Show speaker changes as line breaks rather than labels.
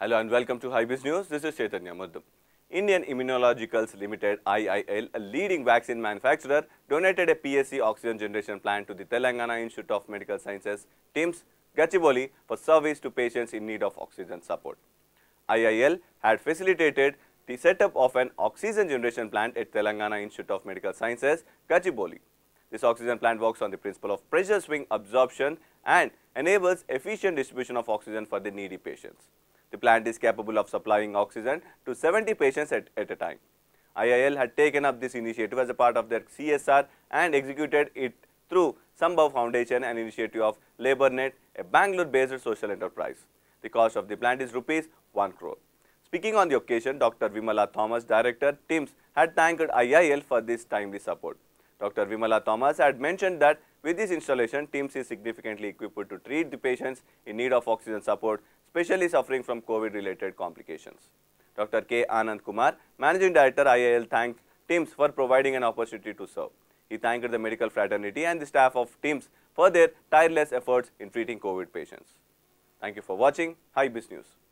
Hello and welcome to Hybis News. This is Chaitanya Muddam. Indian Immunologicals Limited IIL, a leading vaccine manufacturer, donated a PSC oxygen generation plant to the Telangana Institute of Medical Sciences, TIMS, Gachiboli, for service to patients in need of oxygen support. IIL had facilitated the setup of an oxygen generation plant at Telangana Institute of Medical Sciences, Gachiboli. This oxygen plant works on the principle of pressure swing absorption and enables efficient distribution of oxygen for the needy patients. The plant is capable of supplying oxygen to 70 patients at, at a time. IIL had taken up this initiative as a part of their CSR and executed it through Sambhav Foundation, an initiative of LabourNet, a Bangalore-based social enterprise. The cost of the plant is rupees 1 crore. Speaking on the occasion, Dr. Vimala Thomas, director, TIMS, had thanked IIL for this timely support. Dr. Vimala Thomas had mentioned that with this installation, TIMS is significantly equipped to treat the patients in need of oxygen support especially suffering from COVID-related complications. Dr. K. Anand Kumar, Managing Director, IIL, thanked TIMS for providing an opportunity to serve. He thanked the medical fraternity and the staff of TIMS for their tireless efforts in treating COVID patients. Thank you for watching. Hi Biz News.